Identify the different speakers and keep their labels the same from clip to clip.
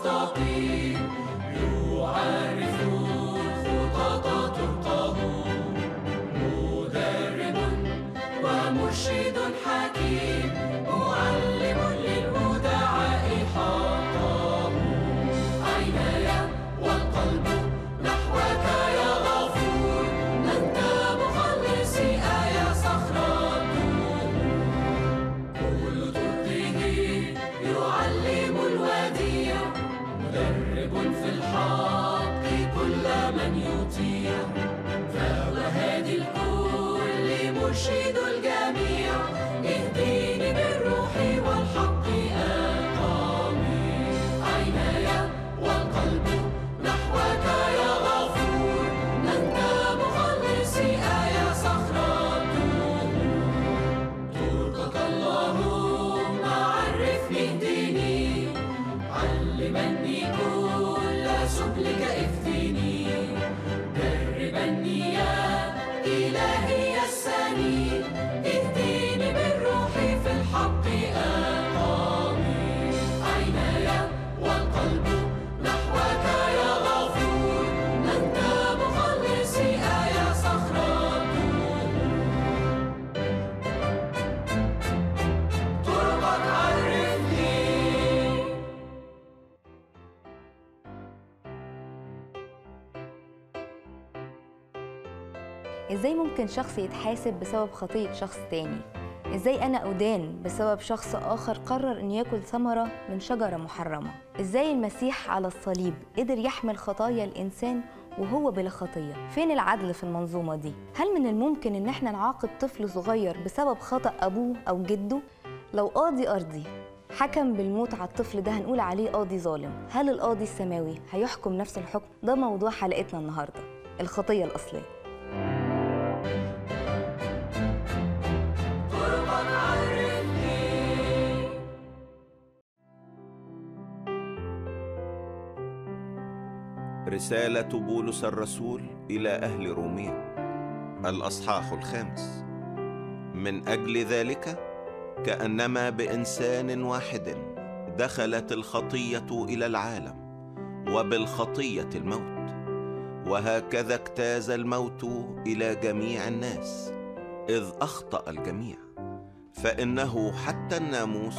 Speaker 1: stop it.
Speaker 2: ازاي ممكن شخص يتحاسب بسبب خطية شخص تاني ازاي انا ادان بسبب شخص اخر قرر ان ياكل ثمرة من شجرة محرمة ازاي المسيح على الصليب قدر يحمل خطايا الانسان وهو بلا خطيه فين العدل في المنظومه دي هل من الممكن ان احنا نعاقب طفل صغير بسبب خطا ابوه او جده لو قاضي ارضي حكم بالموت على الطفل ده هنقول عليه قاضي ظالم هل القاضي السماوي هيحكم نفس الحكم ده موضوع حلقتنا النهارده الخطيه الاصليه
Speaker 1: رسالة بولس الرسول إلى أهل رومية الأصحاح الخامس من أجل ذلك كأنما بإنسان واحد دخلت الخطية إلى العالم وبالخطية الموت وهكذا اجتاز الموت إلى جميع الناس إذ أخطأ الجميع فإنه حتى الناموس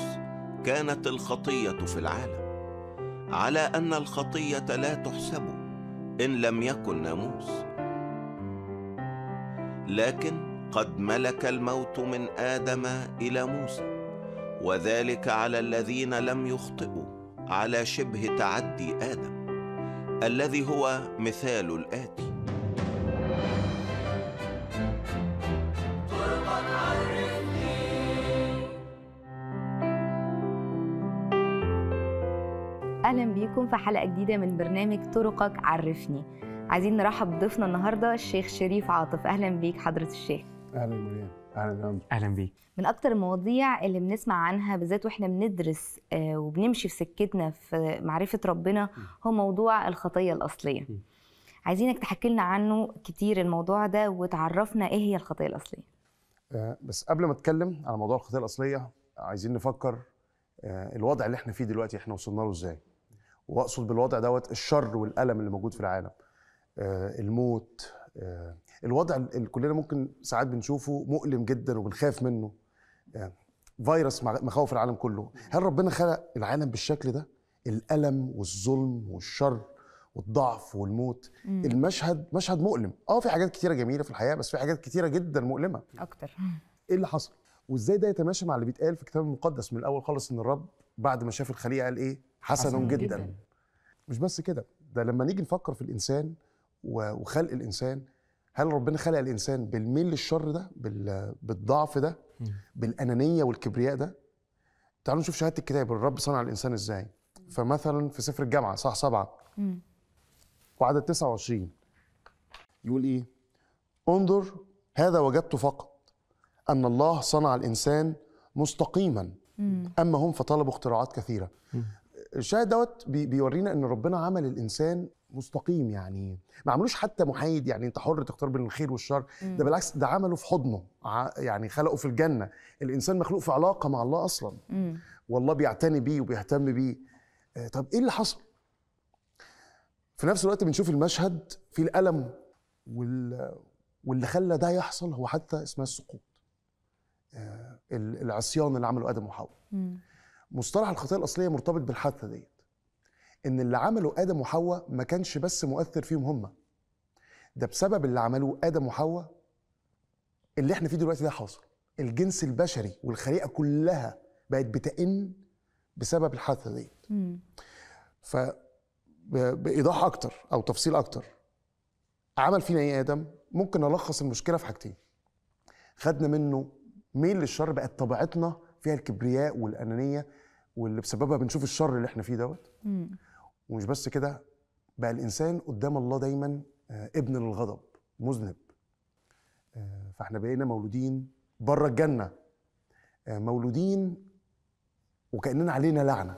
Speaker 1: كانت الخطية في العالم على أن الخطية لا تحسب إن لم يكن ناموس لكن قد ملك الموت من آدم إلى موسى وذلك على الذين لم يخطئوا على شبه تعدي آدم الذي هو مثال الآتي
Speaker 2: اهلا بيكم في حلقه جديده من برنامج طرقك عرفني عايزين نرحب بضيفنا النهارده الشيخ شريف عاطف اهلا بيك حضره الشيخ
Speaker 3: اهلا مريم اهلا اهلا بيك
Speaker 2: من اكتر المواضيع اللي بنسمع عنها بالذات واحنا بندرس آه، وبنمشي في سكتنا في معرفه ربنا هو موضوع الخطيه الاصليه عايزينك تحكي لنا عنه كتير الموضوع ده وتعرفنا ايه هي الخطيه الاصليه
Speaker 3: آه، بس قبل ما اتكلم على موضوع الخطيه الاصليه عايزين نفكر آه، الوضع اللي احنا فيه دلوقتي احنا وصلنا له ازاي واقصد بالوضع دوت الشر والالم اللي موجود في العالم آه، الموت آه، الوضع اللي كلنا ممكن ساعات بنشوفه مؤلم جدا وبنخاف منه آه، فيروس مخاوف العالم كله هل ربنا خلق العالم بالشكل ده الالم والظلم والشر والضعف والموت مم. المشهد مشهد مؤلم اه في حاجات كتيره جميله في الحياه بس في حاجات كتيره جدا مؤلمه اكتر ايه اللي حصل وازاي ده يتماشى مع اللي بيتقال في الكتاب المقدس من الاول خالص ان الرب بعد ما شاف الخليقه قال ايه حسن جدا. جدا مش بس كده ده لما نيجي نفكر في الانسان وخلق الانسان هل ربنا خلق الانسان بالميل للشر ده بالضعف ده بالانانيه والكبرياء ده تعالوا نشوف شهاده الكتاب الرب صنع الانسان ازاي فمثلا في سفر الجامعه صح سبعة وعدد 29 يقول ايه انظر هذا وجدت فقط ان الله صنع الانسان مستقيما اما هم فطلبوا اختراعات كثيره الشاهد دوت بيورينا ان ربنا عمل الانسان مستقيم يعني ما عملوش حتى محايد يعني انت حر تختار بين الخير والشر مم. ده بالعكس ده عمله في حضنه يعني خلقه في الجنه الانسان مخلوق في علاقه مع الله اصلا مم. والله بيعتني بيه وبيهتم بيه آه، طب ايه اللي حصل في نفس الوقت بنشوف المشهد فيه الالم وال... واللي خلى ده يحصل هو حتى اسمها السقوط آه، العصيان اللي عمله ادم وحواء مصطلح الخطيه الاصليه مرتبط بالحادثه ديت ان اللي عمله ادم وحواء ما كانش بس مؤثر فيهم هما ده بسبب اللي عملوه ادم وحواء اللي احنا فيه دلوقتي ده حاصل الجنس البشري والخليقه كلها بقت بتئن بسبب الحادثه ديت ف بايضاح اكتر او تفصيل اكتر عمل فينا ايه ادم ممكن نلخص المشكله في حاجتين خدنا منه ميل للشر بقت طبيعتنا فيها الكبرياء والانانيه واللي بسببها بنشوف الشر اللي احنا فيه دوت ومش بس كده بقى الانسان قدام الله دايما آه، ابن للغضب مذنب آه، فاحنا بقينا مولودين بره الجنه آه، مولودين وكاننا علينا لعنه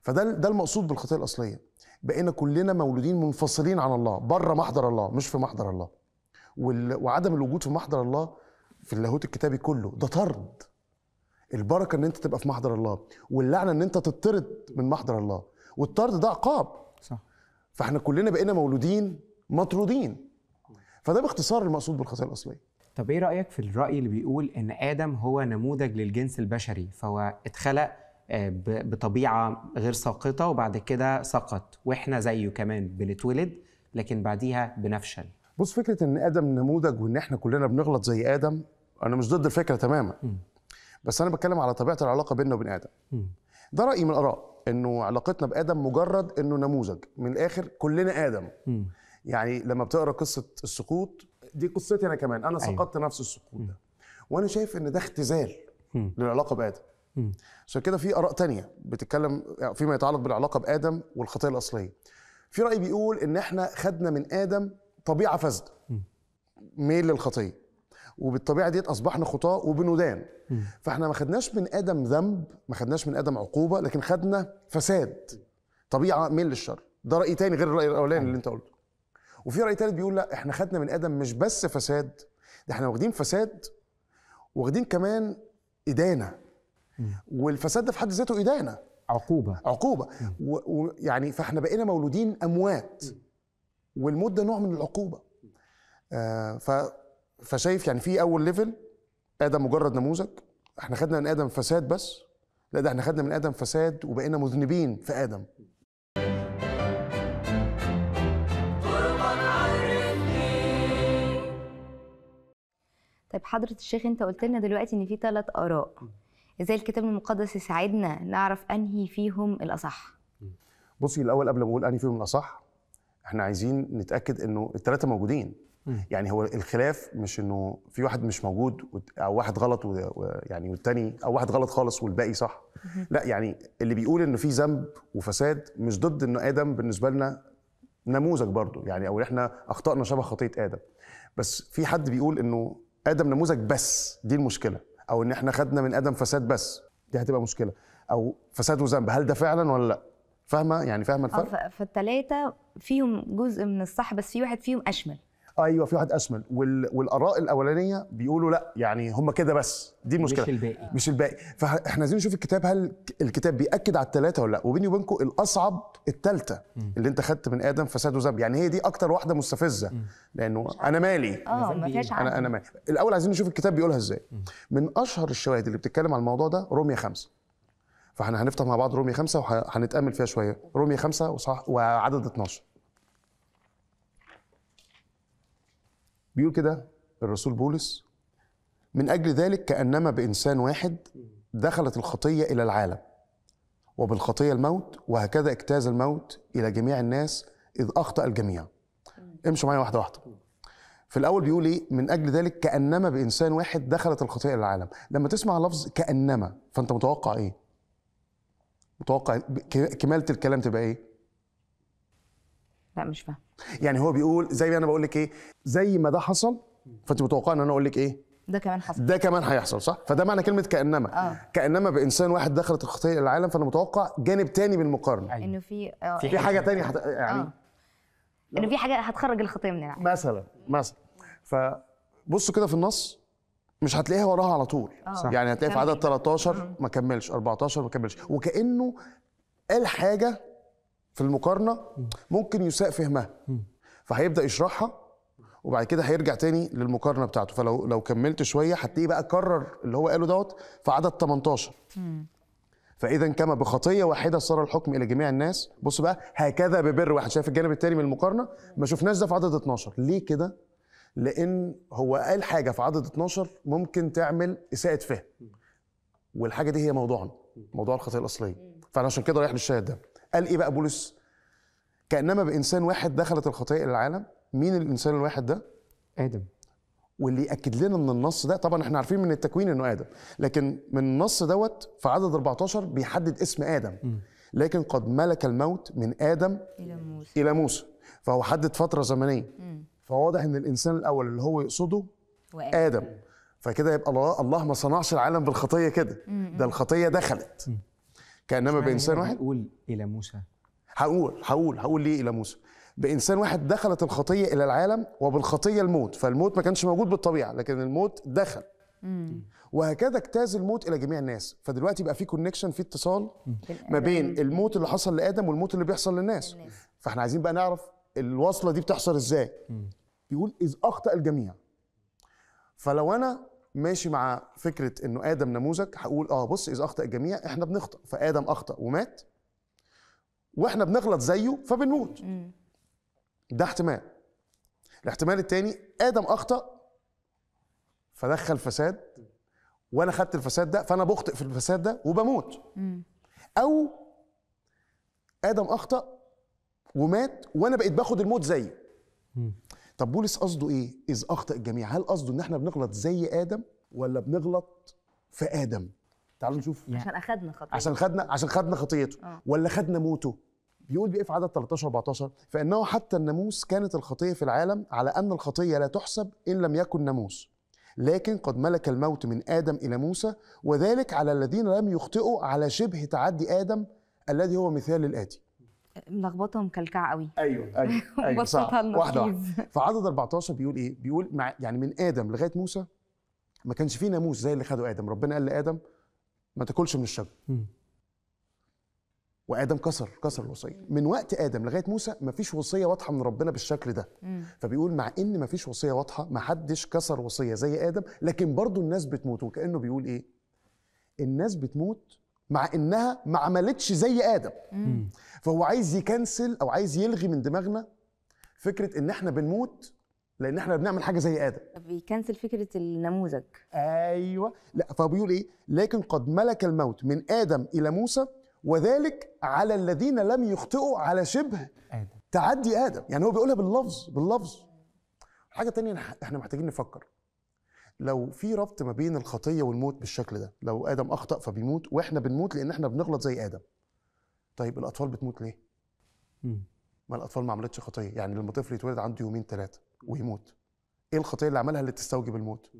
Speaker 3: فده ده المقصود بالخطيه الاصليه بقينا كلنا مولودين منفصلين عن الله بره محضر الله مش في محضر الله وعدم الوجود في محضر الله في اللاهوت الكتابي كله ده طرد البركه ان انت تبقى في محضر الله واللعنه ان انت تطرد من محضر الله والطرد ده عقاب صح فاحنا كلنا بقينا مولودين مطرودين فده باختصار المقصود بالخطيه الاصليه
Speaker 4: طب ايه رايك في الراي اللي بيقول ان ادم هو نموذج للجنس البشري فهو اتخلق آه، بطبيعه غير ساقطه وبعد كده سقط واحنا زيه كمان بنتولد لكن بعديها بنفشل
Speaker 3: بص فكره ان ادم نموذج وان احنا كلنا بنغلط زي ادم انا مش ضد الفكره تماما م. بس انا بتكلم على طبيعه العلاقه بيننا وبين ادم ده رايي من الاراء انه علاقتنا بادم مجرد انه نموذج من الاخر كلنا ادم يعني لما بتقرا قصه السقوط دي قصتي انا كمان انا أيوه. سقطت نفس السقوط ده وانا شايف ان ده اختزال للعلاقه بادم عشان كده في اراء تانية بتتكلم فيما يتعلق بالعلاقه بادم والخطيه الاصليه في راي بيقول ان احنا خدنا من ادم طبيعه فاسده ميل للخطيه وبالطبيعه ديت اصبحنا خطاه وبندان فاحنا ما خدناش من ادم ذنب ما خدناش من ادم عقوبه لكن خدنا فساد طبيعه ميل للشر ده راي تاني غير الراي الاولاني اللي انت قلته وفي راي تالت بيقول لا احنا خدنا من ادم مش بس فساد ده احنا واخدين فساد واخدين كمان ادانه والفساد ده في حد ذاته ادانه عقوبه عقوبه ويعني فاحنا بقينا مولودين اموات والموت ده نوع من العقوبه آه ف فشايف يعني في اول ليفل ادم مجرد نموذج احنا خدنا من ادم فساد بس لا ده احنا خدنا من ادم فساد وبقينا مذنبين في ادم
Speaker 2: طيب حضرة الشيخ انت قلت لنا دلوقتي ان في ثلاث اراء ازاي الكتاب المقدس يساعدنا نعرف انهي فيهم الاصح
Speaker 3: بصي الاول قبل ما اقول انهي فيهم الاصح احنا عايزين نتاكد انه الثلاثه موجودين يعني هو الخلاف مش انه في واحد مش موجود او واحد غلط ويعني والتاني او واحد غلط خالص والباقي صح لا يعني اللي بيقول انه في ذنب وفساد مش ضد انه ادم بالنسبه لنا نموذج برضه يعني او احنا اخطائنا شبه خطيه ادم بس في حد بيقول انه ادم نموذج بس دي المشكله او ان احنا خدنا من ادم فساد بس دي هتبقى مشكله او فساد وذنب هل ده فعلا ولا لا فاهمه يعني فاهمه الفرق
Speaker 2: فالثلاثه فيهم جزء من الصح بس في واحد فيهم اشمل
Speaker 3: ايوه في واحد اشمل وال... والاراء الاولانيه بيقولوا لا يعني هم كده بس دي المشكله مش الباقي مش الباقي فاحنا عايزين نشوف الكتاب هل الكتاب بياكد على الثلاثه ولا لا وبيني وبينكم الاصعب الثالثه اللي انت خدت من ادم فساد وذنب يعني هي دي اكتر واحده مستفزه لانه انا مالي اه ما انا انا مالي الاول عايزين نشوف الكتاب بيقولها ازاي من اشهر الشواهد اللي بتتكلم على الموضوع ده روميا خمسة فاحنا هنفتح مع بعض روميا خمسة وهنتامل فيها شويه روميا خمسة وصح وعدد 12 بيقول كده الرسول بولس من أجل ذلك كأنما بإنسان واحد دخلت الخطية إلى العالم وبالخطية الموت وهكذا اجتاز الموت إلى جميع الناس إذ أخطأ الجميع امشوا معايا واحدة واحدة في الأول بيقول إيه من أجل ذلك كأنما بإنسان واحد دخلت الخطية إلى العالم لما تسمع لفظ كأنما فأنت متوقع إيه متوقع كمالة الكلام تبقى إيه لا مش فاهم يعني هو بيقول زي ما انا بقول لك ايه زي ما ده حصل فانت متوقع ان انا اقول لك ايه
Speaker 2: ده كمان حصل ده
Speaker 3: كمان هيحصل صح فده معنى كلمه كانما آه. كانما بانسان واحد دخلت الخطيه العالم فانا متوقع جانب تاني من المقارنه أيوة.
Speaker 2: انه في آه. في حاجه تانية حت... يعني آه.
Speaker 3: انه في حاجه هتخرج الخطيه من العالم مثلا مثلا فبصوا كده في النص مش هتلاقيها وراها على طول آه. صح. يعني هتلاقيها في عدد 13 ما كملش 14 ما كملش وكانه قال حاجه في المقارنه ممكن يساء فهمها فهيبدا يشرحها وبعد كده هيرجع تاني للمقارنه بتاعته فلو لو كملت شويه هتلاقيه بقى كرر اللي هو قاله دوت في عدد 18 فاذا كما بخطيه واحده صار الحكم الى جميع الناس بص بقى هكذا ببر واحد شايف الجانب التاني من المقارنه ما شفناش ده في عدد 12 ليه كده لان هو قال حاجه في عدد 12 ممكن تعمل اساءه فهم والحاجه دي هي موضوعنا موضوع الخطيه الاصليه فانا عشان كده رايح للشاهد ده قال ايه بقى بولس كانما بانسان واحد دخلت الخطيه الى العالم مين الانسان الواحد ده ادم واللي ياكد لنا من النص ده طبعا احنا عارفين من التكوين انه ادم لكن من النص دوت في عدد 14 بيحدد اسم ادم لكن قد ملك الموت من ادم الى موسى الى موسى فهو حدد فتره زمنيه فواضح ان الانسان الاول اللي هو يقصده وآدم. ادم فكده يبقى الله الله ما صنعش العالم بالخطيه كده ده الخطيه دخلت كانما بانسان واحد قول الى موسى هقول هقول هقول ليه الى موسى بانسان واحد دخلت الخطيه الى العالم وبالخطيه الموت فالموت ما كانش موجود بالطبيعه لكن الموت دخل مم. وهكذا اجتاز الموت الى جميع الناس فدلوقتي بقى في كونكشن في اتصال ما بين الموت اللي حصل لادم والموت اللي بيحصل للناس فاحنا عايزين بقى نعرف الوصله دي بتحصل ازاي بيقول اذ اخطا الجميع فلو انا ماشي مع فكره انه ادم نموذج هقول اه بص اذا اخطا الجميع احنا بنخطا فادم اخطا ومات واحنا بنغلط زيه فبنموت ده احتمال الاحتمال التاني ادم اخطا فدخل فساد وانا خدت الفساد ده فانا بخطئ في الفساد ده وبموت او ادم اخطا ومات وانا بقيت باخد الموت زيه طب بولس قصده ايه اذ اخطا الجميع هل قصده ان احنا بنغلط زي ادم ولا بنغلط في ادم تعالوا نشوف يعني عشان اخدنا خطيته عشان خدنا عشان خدنا خطيته آه. ولا خدنا موته بيقول بايه في عدد 13 14 فانه حتى الناموس كانت الخطيه في العالم على ان الخطيه لا تحسب ان لم يكن ناموس لكن قد ملك الموت من ادم الى موسى وذلك على الذين لم يخطئوا على شبه تعدي ادم الذي هو مثال الاتي
Speaker 2: ملخبطه ومكلكعه قوي ايوه ايوه ايوه صح واحده واحده
Speaker 3: فعدد 14 بيقول ايه؟ بيقول مع يعني من ادم لغايه موسى ما كانش فيه ناموس زي اللي خده ادم ربنا قال لادم ما تاكلش من الشجر وادم كسر كسر الوصيه من وقت ادم لغايه موسى ما فيش وصيه واضحه من ربنا بالشكل ده فبيقول مع ان ما فيش وصيه واضحه ما حدش كسر وصيه زي ادم لكن برضه الناس بتموت وكانه بيقول ايه الناس بتموت مع انها ما عملتش زي ادم فهو عايز يكنسل او عايز يلغي من دماغنا فكره ان احنا بنموت لان احنا بنعمل حاجه زي ادم بيكنسل فكره النموذج ايوه لا فبيقول ايه لكن قد ملك الموت من ادم الى موسى وذلك على الذين لم يخطئوا على شبه ادم تعدي ادم يعني هو بيقولها باللفظ باللفظ حاجه تانية احنا محتاجين نفكر لو في ربط ما بين الخطيه والموت بالشكل ده لو ادم اخطا فبيموت واحنا بنموت لان احنا بنغلط زي ادم طيب الاطفال بتموت ليه؟ ما الاطفال ما عملتش خطيه يعني لما طفل يتولد عنده يومين ثلاثه ويموت ايه الخطيه اللي عملها اللي تستوجب الموت؟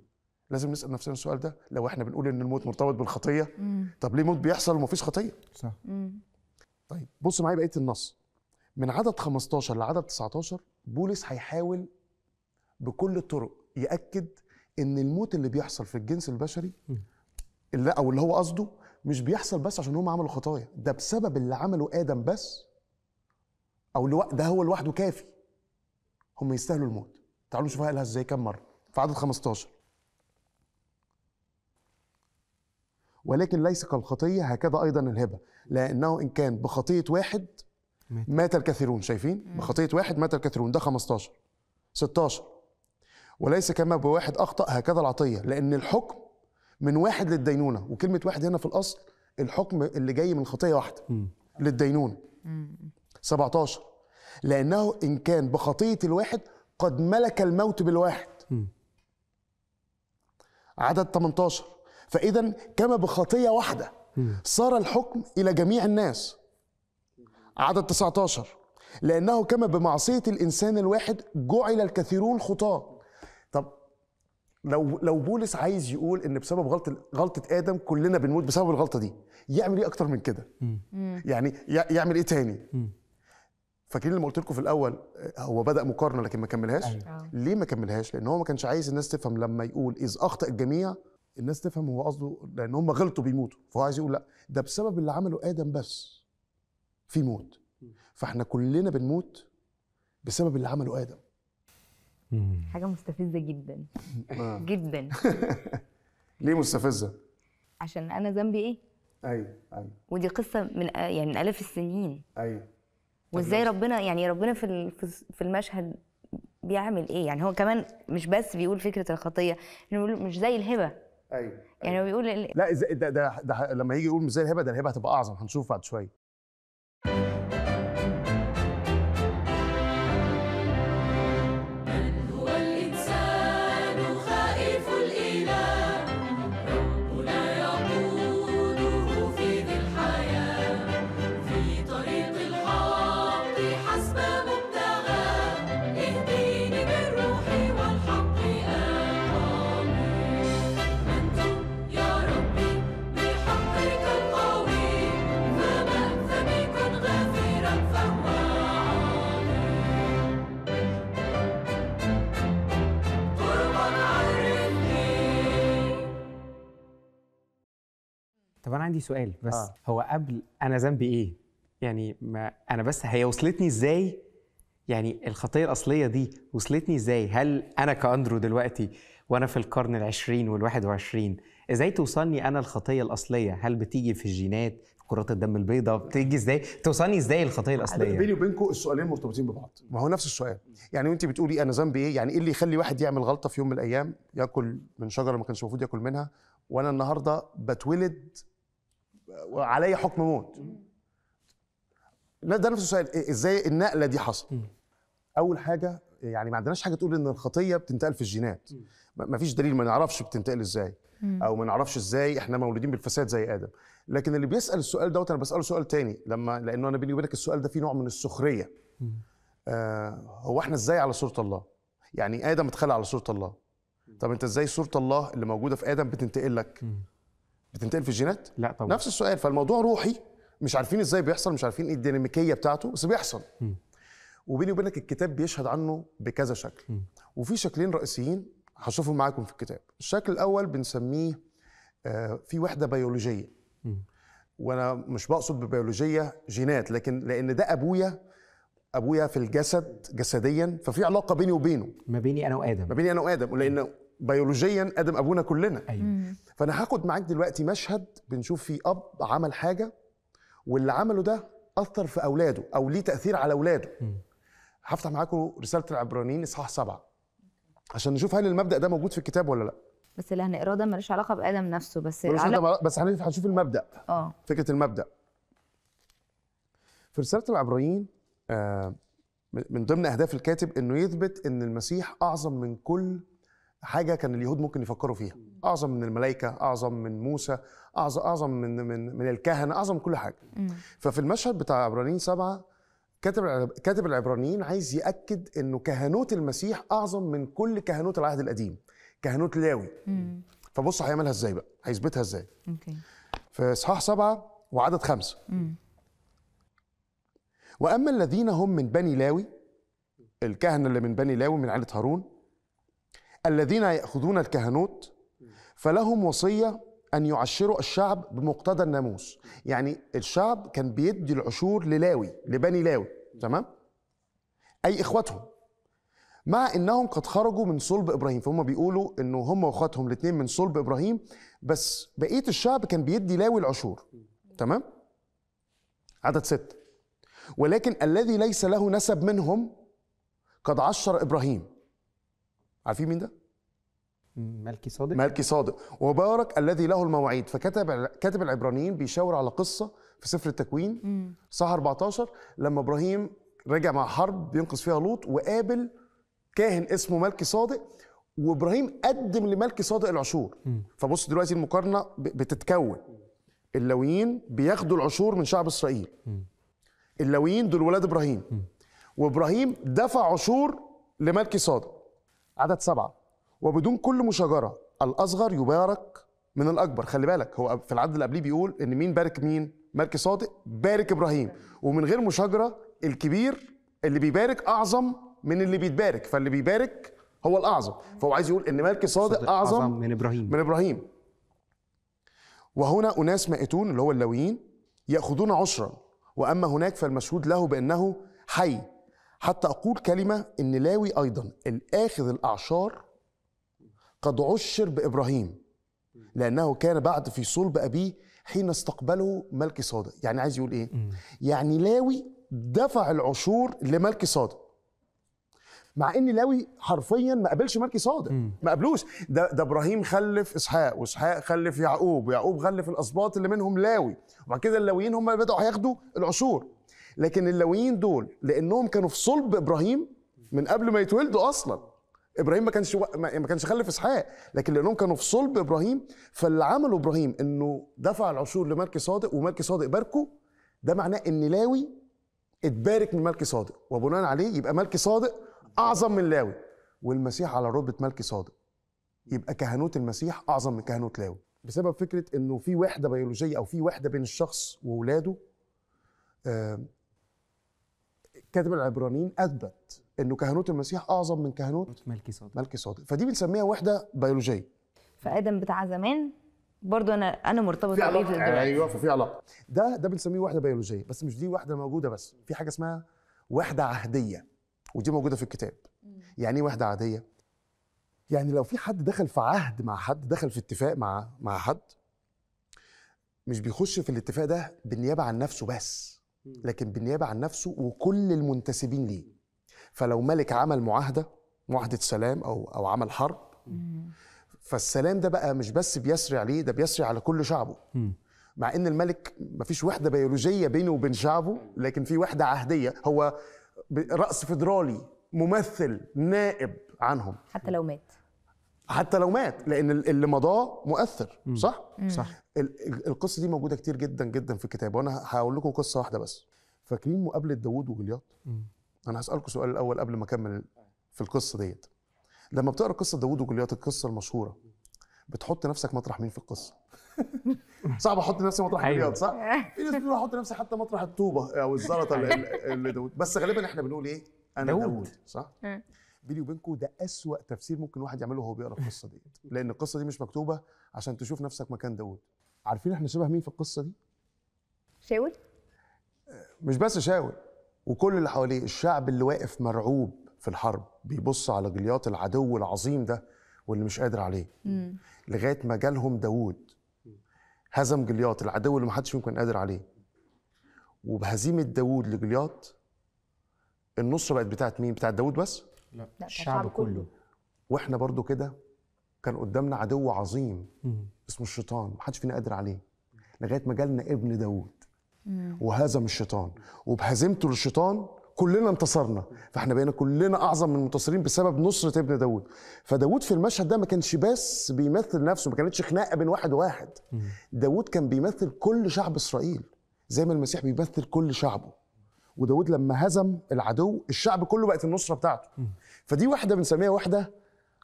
Speaker 3: لازم نسال نفسنا السؤال ده لو احنا بنقول ان الموت مرتبط بالخطيه طب ليه موت بيحصل وما فيش خطيه؟ صح طيب بص معايا بقيه النص من عدد 15 لعدد 19 بولس هيحاول بكل الطرق ياكد ان الموت اللي بيحصل في الجنس البشري اللي او اللي هو قصده مش بيحصل بس عشان هم عملوا خطايا ده بسبب اللي عمله ادم بس او الو... ده هو لوحده كافي هم يستاهلوا الموت تعالوا نشوفها قالها ازاي كم مره في عدد 15 ولكن ليس كالخطيه هكذا ايضا الهبه لانه ان كان بخطيه واحد مات الكثيرون شايفين بخطيه واحد مات الكثيرون ده 15 16 وليس كما بواحد اخطا هكذا العطيه لان الحكم من واحد للدينونه وكلمه واحد هنا في الاصل الحكم اللي جاي من خطيه واحده م. للدينونه م. 17 لانه ان كان بخطيه الواحد قد ملك الموت بالواحد م. عدد 18 فاذا كما بخطيه واحده صار الحكم الى جميع الناس عدد 19 لانه كما بمعصيه الانسان الواحد جعل الكثيرون خطاه لو لو بولس عايز يقول ان بسبب غلطه غلطه ادم كلنا بنموت بسبب الغلطه دي يعمل ايه اكتر من كده يعني يعمل ايه تاني فاكرين لما قلت لكم في الاول آه، هو بدا مقارنه لكن ما كملهاش أيوة. آه. ليه ما كملهاش لان هو ما كانش عايز الناس تفهم لما يقول اذ اخطا الجميع الناس تفهم هو قصده لان هم غلطوا بيموتوا فهو عايز يقول لا ده بسبب اللي عمله ادم بس في موت فاحنا كلنا بنموت بسبب اللي عمله ادم
Speaker 2: حاجه مستفزه جدا آه. جدا
Speaker 3: ليه مستفزه
Speaker 2: عشان انا ذنبي ايه
Speaker 3: ايوه ايوه
Speaker 2: ودي قصه من يعني من الاف السنين
Speaker 3: ايوه وازاي
Speaker 2: ربنا يعني ربنا في في المشهد بيعمل ايه يعني هو كمان مش بس بيقول فكره الخطيه
Speaker 3: بيقول مش زي الهبه ايوه يعني هو أيوه. بيقول لا ده, ده, ده لما يجي يقول مش زي الهبه ده الهبه هتبقى اعظم هنشوف بعد شويه
Speaker 4: طب انا عندي سؤال بس آه. هو قبل انا ذنبي ايه يعني ما انا بس هي وصلتني ازاي يعني الخطيه الاصليه دي وصلتني ازاي هل انا كاندرو دلوقتي وانا في القرن العشرين والواحد وعشرين ازاي توصلني انا الخطيه الاصليه هل بتيجي في الجينات في كرات الدم البيضاء بتيجي ازاي توصلني ازاي الخطيه الاصليه بيني وبينكم السؤالين مرتبطين ببعض ما
Speaker 3: هو نفس السؤال يعني وانت بتقولي انا ذنبي ايه يعني ايه اللي يخلي واحد يعمل غلطه في يوم من الايام ياكل من شجره ما كانش المفروض ياكل منها وانا النهارده بتولد وعلي حكم موت ده نفس السؤال إيه، ازاي النقله دي حصلت اول حاجه يعني ما عندناش حاجه تقول ان الخطيه بتنتقل في الجينات ما فيش دليل ما نعرفش بتنتقل ازاي او ما نعرفش ازاي احنا مولودين بالفساد زي ادم لكن اللي بيسال السؤال دوت انا بساله سؤال تاني لما لانه انا بيني وبينك السؤال ده فيه نوع من السخريه آه هو احنا ازاي على صوره الله يعني ادم اتخلق على صوره الله طب انت ازاي صوره الله اللي موجوده في ادم بتنتقل لك بتنتقل في الجينات لا طبعا نفس السؤال فالموضوع روحي مش عارفين ازاي بيحصل مش عارفين ايه الديناميكيه بتاعته بس بيحصل م. وبيني وبينك الكتاب بيشهد عنه بكذا شكل م. وفي شكلين رئيسيين هشوفهم معاكم في الكتاب الشكل الاول بنسميه آه، في وحده بيولوجيه وانا مش بقصد ببيولوجيه جينات لكن لان ده ابويا ابويا في الجسد جسديا ففي علاقه بيني وبينه ما بيني انا وادم ما بيني انا وادم لان بيولوجيا ادم ابونا كلنا أيوة. فانا هاخد معاك دلوقتي مشهد بنشوف فيه اب عمل حاجه واللي عمله ده اثر في اولاده او ليه تاثير على اولاده هفتح معاكم رساله العبرانيين اصحاح سبعة عشان نشوف هل المبدا ده موجود في الكتاب ولا لا
Speaker 2: بس اللي هنقراه ده ملوش علاقه بادم نفسه بس على... بس هنشوف
Speaker 3: المبدا اه فكره المبدا في رساله العبرانيين آه من ضمن اهداف الكاتب انه يثبت ان المسيح اعظم من كل حاجه كان اليهود ممكن يفكروا فيها اعظم من الملائكه اعظم من موسى اعظم اعظم من من من الكهنه اعظم كل حاجه ففي المشهد بتاع عبرانيين سبعه كاتب كاتب العبرانيين عايز ياكد انه كهنوت المسيح اعظم من كل كهنوت العهد القديم كهنوت لاوي فبص هيعملها ازاي بقى هيثبتها ازاي اوكي في اصحاح سبعه وعدد خمسه واما الذين هم من بني لاوي الكهنه اللي من بني لاوي من عائله هارون الذين يأخذون الكهنوت فلهم وصية أن يعشروا الشعب بمقتضى الناموس يعني الشعب كان بيدي العشور للاوي لبني لاوي تمام أي إخواتهم مع انهم قد خرجوا من صلب ابراهيم فهم بيقولوا انه هم واخواتهم الاثنين من صلب ابراهيم بس بقيه الشعب كان بيدي لاوي العشور تمام عدد ستة ولكن الذي ليس له نسب منهم قد عشر ابراهيم عارفين مين ده؟ ملكي صادق ملكي صادق وبارك الذي له المواعيد فكتب كاتب العبرانيين بيشاور على قصه في سفر التكوين صح 14 لما ابراهيم رجع مع حرب بينقذ فيها لوط وقابل كاهن اسمه ملكي صادق وابراهيم قدم لملكي صادق العشور فبص دلوقتي المقارنه بتتكون اللويين بياخدوا العشور من شعب اسرائيل اللويين دول ولاد ابراهيم وابراهيم دفع عشور لملكي صادق عدد سبعة وبدون كل مشاجرة الأصغر يبارك من الأكبر خلي بالك هو في العدد اللي قبليه بيقول إن مين بارك مين ملك صادق بارك إبراهيم ومن غير مشاجرة الكبير اللي بيبارك أعظم من اللي بيتبارك فاللي بيبارك هو الأعظم فهو عايز يقول إن ملك صادق, صادق أعظم, أعظم من إبراهيم من إبراهيم وهنا أناس مائتون اللي هو اللويين يأخذون عشرا وأما هناك فالمشهود له بأنه حي حتى أقول كلمة إن لاوي أيضا الآخذ الأعشار قد عشر بإبراهيم لأنه كان بعد في صلب أبيه حين استقبله ملك صادق يعني عايز يقول إيه؟ يعني لاوي دفع العشور لملك صادق مع ان لاوي حرفيا ما قابلش ملكي صادق ما قابلوش ده ده ابراهيم خلف اسحاق واسحاق خلف يعقوب ويعقوب خلف الاسباط اللي منهم لاوي وبعد كده اللاويين هم اللي بداوا هياخدوا العشور لكن اللاويين دول لانهم كانوا في صلب ابراهيم من قبل ما يتولدوا اصلا ابراهيم ما كانش و... ما كانش خلف اسحاق لكن لانهم كانوا في صلب ابراهيم فاللي عمله ابراهيم انه دفع العشور لملك صادق وملك صادق باركه ده معناه ان لاوي اتبارك من ملك صادق وبناء عليه يبقى ملك صادق اعظم من لاوي والمسيح على رتبه ملك صادق يبقى كهنوت المسيح اعظم من كهنوت لاوي بسبب فكره انه في وحده بيولوجيه او في وحده بين الشخص واولاده آه، كاتب العبرانيين اثبت انه كهنوت المسيح اعظم من كهنوت ملكي صادق ملكي صادق فدي بنسميها وحده بيولوجيه
Speaker 2: فادم بتاع زمان برضه انا انا مرتبط بيه دلوقتي ايوه ففي
Speaker 3: علاقه ده ده بنسميه وحده بيولوجيه بس مش دي وحده موجوده بس في حاجه اسمها وحده عهديه ودي موجوده في الكتاب يعني ايه وحده عهديه يعني لو في حد دخل في عهد مع حد دخل في اتفاق مع مع حد مش بيخش في الاتفاق ده بالنيابه عن نفسه بس لكن بالنيابه عن نفسه وكل المنتسبين ليه فلو ملك عمل معاهده معاهده سلام او او عمل حرب فالسلام ده بقى مش بس بيسري عليه ده بيسري على كل شعبه مع ان الملك ما فيش وحده بيولوجيه بينه وبين شعبه لكن في وحده عهديه هو راس فدرالي ممثل نائب عنهم حتى لو مات حتى لو مات لان اللي مضاه مؤثر مم. صح مم. صح القصه دي موجوده كتير جدا جدا في الكتاب وانا هقول لكم قصه واحده بس فاكرين مقابله داوود وجلياط انا هسالكم سؤال الاول قبل ما اكمل في القصه ديت لما بتقرا قصه داوود وجلياط القصه المشهوره بتحط نفسك مطرح مين في القصه صعب احط نفسي مطرح أيوة. جولياط صح في ناس بتقول احط نفسي حتى مطرح الطوبه او الزلطه اللي داوود بس غالبا احنا بنقول ايه انا داوود. صح بيني وبينكم ده أسوأ تفسير ممكن واحد يعمله وهو بيقرا القصه دي لان القصه دي مش مكتوبه عشان تشوف نفسك مكان داوود عارفين احنا شبه مين في القصه دي شاول آه، مش بس شاول وكل اللي حواليه الشعب اللي واقف مرعوب في الحرب بيبص على جليات العدو العظيم ده واللي مش قادر عليه لغايه ما جالهم داوود هزم جليات العدو اللي محدش يمكن قادر عليه وبهزيمه داوود لجليات النص بقت بتاعت مين بتاعت داوود بس لا, لا الشعب كله. كله واحنا برضو كده كان قدامنا عدو عظيم مم. اسمه الشيطان محدش فينا قادر عليه لغايه ما جالنا ابن داوود وهزم الشيطان وبهزيمته للشيطان كلنا انتصرنا فاحنا بقينا كلنا اعظم من المنتصرين بسبب نصره ابن داود فداود في المشهد ده ما كانش بس بيمثل نفسه ما كانتش خناقه بين واحد وواحد داود كان بيمثل كل شعب اسرائيل زي ما المسيح بيمثل كل شعبه وداود لما هزم العدو الشعب كله بقت النصره بتاعته فدي واحده بنسميها واحده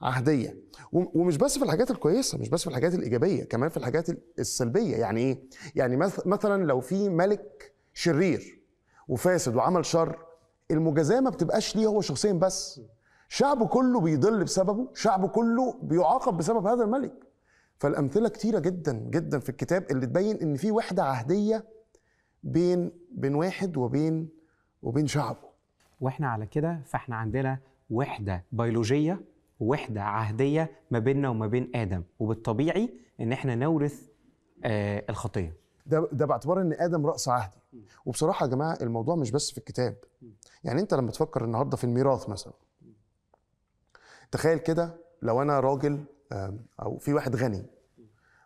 Speaker 3: عهديه ومش بس في الحاجات الكويسه مش بس في الحاجات الايجابيه كمان في الحاجات السلبيه يعني ايه يعني مثلا لو في ملك شرير وفاسد وعمل شر المجازاه ما بتبقاش ليه هو شخصيا بس شعبه كله بيضل بسببه شعبه كله بيعاقب بسبب هذا الملك فالامثله كتيره جدا جدا في الكتاب اللي تبين ان في وحده عهديه
Speaker 4: بين بين واحد وبين وبين شعبه واحنا على كده فاحنا عندنا وحده بيولوجيه وحده عهديه ما بيننا وما بين ادم وبالطبيعي ان احنا نورث آه الخطيه
Speaker 3: ده ده باعتبار ان ادم راس عهدي وبصراحه يا جماعه الموضوع مش بس في الكتاب يعني انت لما تفكر النهارده في الميراث مثلا تخيل كده لو انا راجل او في واحد غني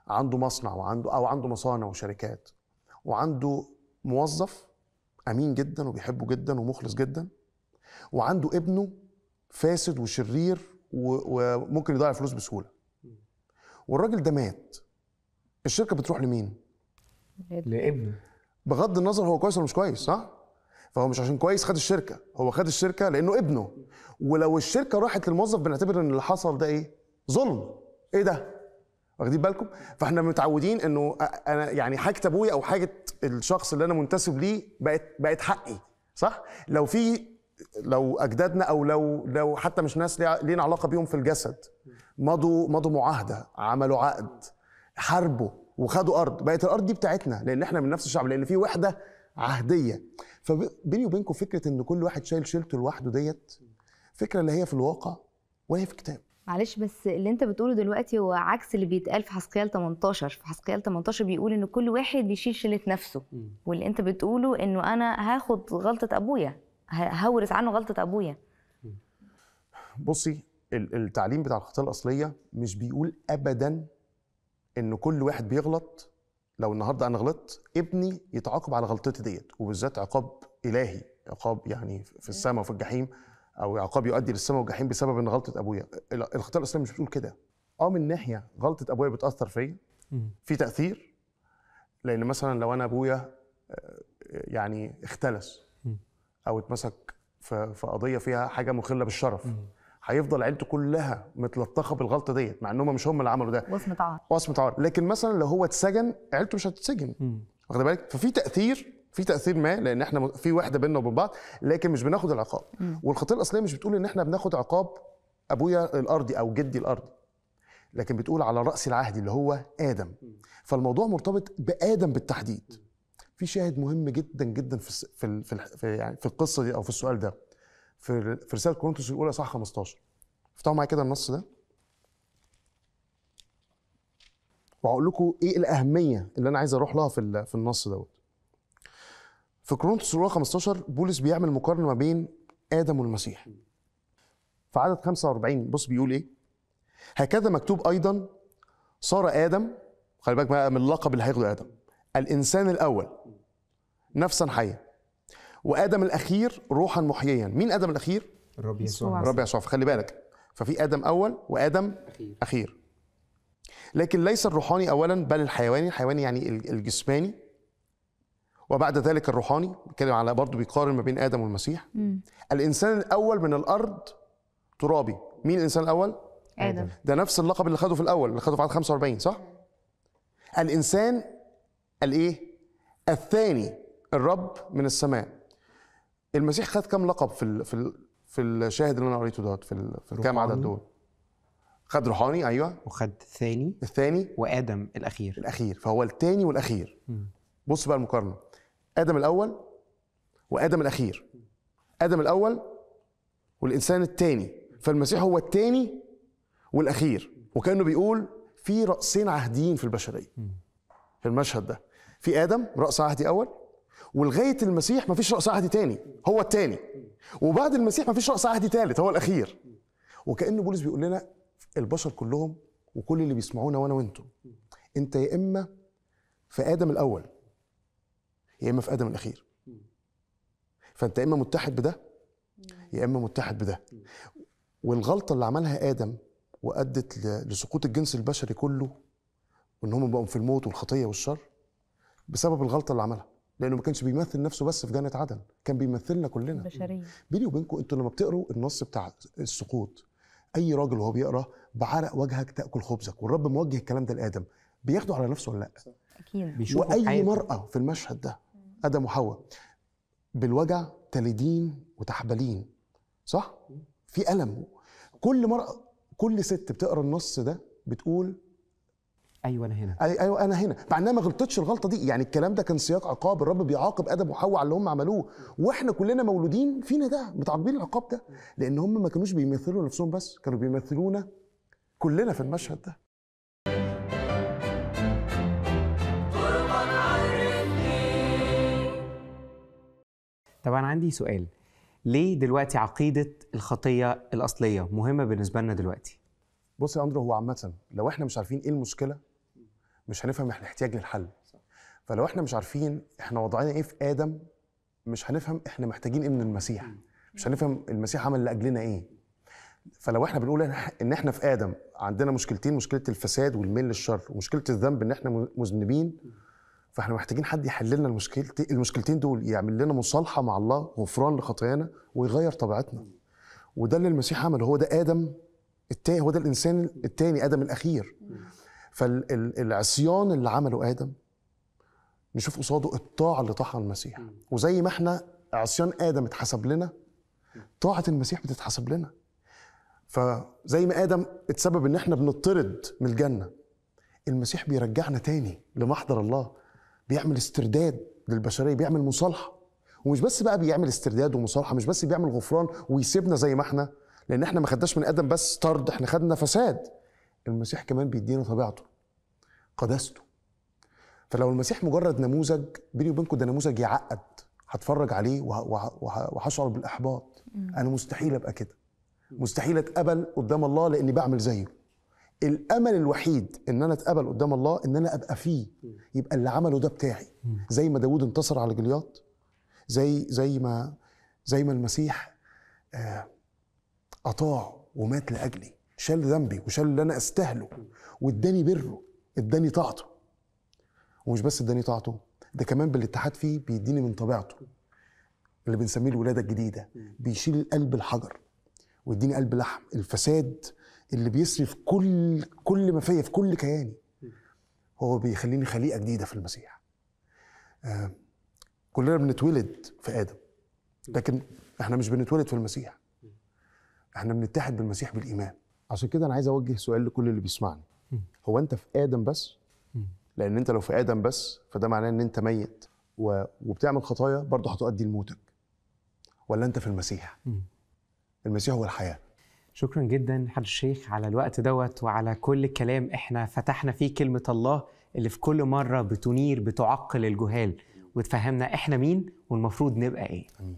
Speaker 3: عنده مصنع وعنده او عنده مصانع وشركات وعنده موظف امين جدا وبيحبه جدا ومخلص جدا وعنده ابنه فاسد وشرير وممكن يضيع فلوس بسهوله والراجل ده مات الشركه بتروح لمين
Speaker 5: لابنه
Speaker 3: بغض النظر هو كويس ولا مش كويس صح فهو مش عشان كويس خد الشركه هو خد الشركه لانه ابنه ولو الشركه راحت للموظف بنعتبر ان اللي حصل ده ايه ظلم ايه ده واخدين بالكم فاحنا متعودين انه انا يعني حاجه ابويا او حاجه الشخص اللي انا منتسب ليه بقت بقت حقي صح لو في لو اجدادنا او لو لو حتى مش ناس لينا علاقه بيهم في الجسد مضوا مضوا معاهده عملوا عقد حاربوا وخدوا ارض بقت الارض دي بتاعتنا لان احنا من نفس الشعب لان في وحده عهديه فبيني وبينكم فكره ان كل واحد شايل شيلته لوحده ديت فكره اللي هي في الواقع وهي في كتاب
Speaker 2: معلش بس اللي انت بتقوله دلوقتي هو عكس اللي بيتقال في حسقيال 18 في حسقيال 18 بيقول ان كل واحد بيشيل شيله نفسه واللي انت بتقوله انه انا هاخد غلطه ابويا هورث عنه غلطه ابويا
Speaker 3: بصي التعليم بتاع الخطيه الاصليه مش بيقول ابدا ان كل واحد بيغلط لو النهارده انا غلطت ابني يتعاقب على غلطتي ديت وبالذات عقاب الهي عقاب يعني في السماء وفي الجحيم او عقاب يؤدي للسماء والجحيم بسبب ان غلطه ابويا الخطاب الاسلامي مش بتقول كده اه من ناحيه غلطه ابويا بتاثر فيا في تاثير لان مثلا لو انا ابويا آه، يعني اختلس او اتمسك في قضيه فيها حاجه مخله بالشرف هيفضل عيلته كلها متلطخه بالغلطه ديت مع انهم مش هم اللي عملوا ده وصمه عار وصمه عار لكن مثلا لو هو اتسجن عيلته مش هتتسجن واخد بالك ففي تاثير في تاثير ما لان احنا في وحده بيننا وبين بعض لكن مش بناخد العقاب والخطيه الاصليه مش بتقول ان احنا بناخد عقاب ابويا الارضي او جدي الارضي لكن بتقول على راس العهد اللي هو ادم فالموضوع مرتبط بادم بالتحديد في شاهد مهم جدا جدا في في في يعني في القصه دي او في السؤال ده في في رساله كورنثوس الاولى صح 15 افتحوا معايا كده النص ده وهقول لكم ايه الاهميه اللي انا عايز اروح لها في في النص دوت في كورنثوس الاولى 15 بولس بيعمل مقارنه ما بين ادم والمسيح في عدد 45 بص بيقول ايه هكذا مكتوب ايضا صار ادم خلي بالك بقى من اللقب اللي هياخده ادم الانسان الاول نفسا حيه وادم الاخير روحا محييا مين ادم الاخير الرب يسوع الرب يسوع فخلي بالك ففي ادم اول وادم اخير, أخير. لكن ليس الروحاني اولا بل الحيواني الحيواني يعني الجسماني وبعد ذلك الروحاني بيتكلم على برضه بيقارن ما بين ادم والمسيح م. الانسان الاول من الارض ترابي مين الانسان الاول ادم ده نفس اللقب اللي خده في الاول اللي خده في عدد 45 صح الانسان الايه الثاني الرب من السماء المسيح خد كم لقب في الـ في الـ في الشاهد اللي انا قريته دوت في, في كام عدد دول خد روحاني ايوه وخد ثاني الثاني وادم الاخير الاخير فهو الثاني والاخير م. بص بقى المقارنه ادم الاول وادم الاخير ادم الاول والانسان الثاني فالمسيح هو الثاني والاخير وكانه بيقول في راسين عهديين في البشريه في المشهد ده في ادم راس عهدي اول ولغايه المسيح مفيش راس عهدي تاني هو التاني وبعد المسيح مفيش راس عهدي تالت هو الاخير وكان بولس بيقول لنا البشر كلهم وكل اللي بيسمعونا وانا وانتم انت يا اما في ادم الاول يا اما في ادم الاخير فانت يا اما متحد بده يا اما متحد بده والغلطه اللي عملها ادم وادت لسقوط الجنس البشري كله وان هم بقوا في الموت والخطيه والشر بسبب الغلطه اللي عملها لانه ما كانش بيمثل نفسه بس في جنه عدن كان بيمثلنا كلنا بشرية. بيني وبينكم انتوا لما بتقروا النص بتاع السقوط اي راجل وهو بيقرا بعرق وجهك تاكل خبزك والرب موجه الكلام ده لادم بياخده على نفسه ولا لا
Speaker 2: اكيد واي مراه
Speaker 3: في المشهد ده ادم وحواء بالوجع تلدين وتحبلين صح في الم كل مره كل ست بتقرا النص ده بتقول ايوه انا هنا ايوه انا هنا مع انها ما غلطتش الغلطه دي يعني الكلام ده كان سياق عقاب الرب بيعاقب ادم وحواء على اللي هم عملوه واحنا كلنا مولودين فينا ده متعاقبين العقاب ده لان هم ما كانوش بيمثلوا نفسهم بس كانوا بيمثلونا كلنا في المشهد ده
Speaker 4: طب انا عندي سؤال ليه دلوقتي عقيده الخطيه الاصليه مهمه بالنسبه لنا دلوقتي بص يا اندرو هو عامه لو احنا مش عارفين ايه
Speaker 3: المشكله مش هنفهم احنا احتياج للحل فلو احنا مش عارفين احنا وضعنا ايه في ادم مش هنفهم احنا محتاجين ايه من المسيح مش هنفهم المسيح عمل لاجلنا ايه فلو احنا بنقول ان احنا في ادم عندنا مشكلتين مشكله الفساد والميل للشر ومشكله الذنب ان احنا مذنبين فاحنا محتاجين حد يحل لنا المشكلتين المشكلتين دول يعمل لنا مصالحه مع الله غفران لخطايانا ويغير طبيعتنا وده اللي المسيح عمله هو ده ادم التاني هو ده الانسان التاني ادم الاخير فالعصيان اللي عمله ادم نشوف قصاده الطاعه اللي طاعها المسيح وزي ما احنا عصيان ادم اتحسب لنا طاعه المسيح بتتحسب لنا فزي ما ادم اتسبب ان احنا بنطرد من الجنه المسيح بيرجعنا تاني لمحضر الله بيعمل استرداد للبشريه بيعمل مصالحه ومش بس بقى بيعمل استرداد ومصالحه مش بس بيعمل غفران ويسيبنا زي ما احنا لان احنا ما خدناش من ادم بس طرد احنا خدنا فساد المسيح كمان بيدينا طبيعته قداسته فلو المسيح مجرد نموذج بيني وبينكم ده نموذج يعقد هتفرج عليه وهشعر بالاحباط انا مستحيل ابقى كده مستحيل اتقبل قدام الله لاني بعمل زيه الامل الوحيد ان انا اتقبل قدام الله ان انا ابقى فيه يبقى اللي عمله ده بتاعي زي ما داوود انتصر على جلياط زي زي ما زي ما المسيح آه، اطاع ومات لاجلي شال ذنبي وشال اللي انا استاهله واداني بره اداني طاعته ومش بس اداني طاعته ده كمان بالاتحاد فيه بيديني من طبيعته اللي بنسميه الولاده الجديده بيشيل قلب الحجر ويديني قلب لحم الفساد اللي بيسري في كل كل ما فيا في كل كياني هو بيخليني خليقه جديده في المسيح آه كلنا بنتولد في ادم لكن احنا مش بنتولد في المسيح احنا بنتحد بالمسيح بالايمان عشان كده انا عايز اوجه سؤال لكل اللي بيسمعني هو انت في ادم بس لان انت لو في ادم بس فده معناه ان انت ميت
Speaker 4: وبتعمل خطايا برضه هتؤدي لموتك ولا انت في المسيح المسيح هو الحياه شكرا جدا حضر الشيخ على الوقت دوت وعلى كل الكلام احنا فتحنا فيه كلمة الله اللي في كل مرة بتنير بتعقل الجهال وتفهمنا احنا مين والمفروض نبقى ايه أمين.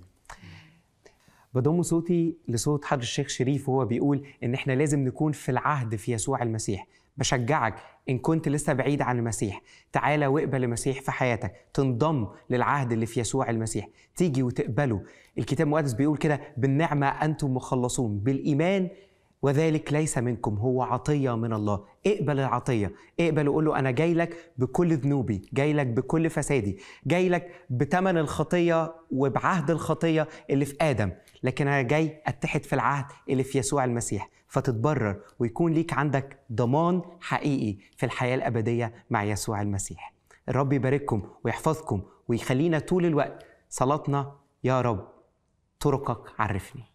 Speaker 4: بضم صوتي لصوت حضر الشيخ شريف وهو بيقول ان احنا لازم نكون في العهد في يسوع المسيح بشجعك إن كنت لسه بعيد عن المسيح تعالى واقبل المسيح في حياتك تنضم للعهد اللي في يسوع المسيح تيجي وتقبله الكتاب المقدس بيقول كده بالنعمة أنتم مخلصون بالإيمان وذلك ليس منكم هو عطيه من الله اقبل العطيه اقبل وقول له انا جاي لك بكل ذنوبي جاي لك بكل فسادي جاي لك بتمن الخطيه وبعهد الخطيه اللي في ادم لكن انا جاي اتحد في العهد اللي في يسوع المسيح فتتبرر ويكون ليك عندك ضمان حقيقي في الحياه الابديه مع يسوع المسيح الرب يبارككم ويحفظكم ويخلينا طول الوقت صلاتنا يا رب طرقك عرفني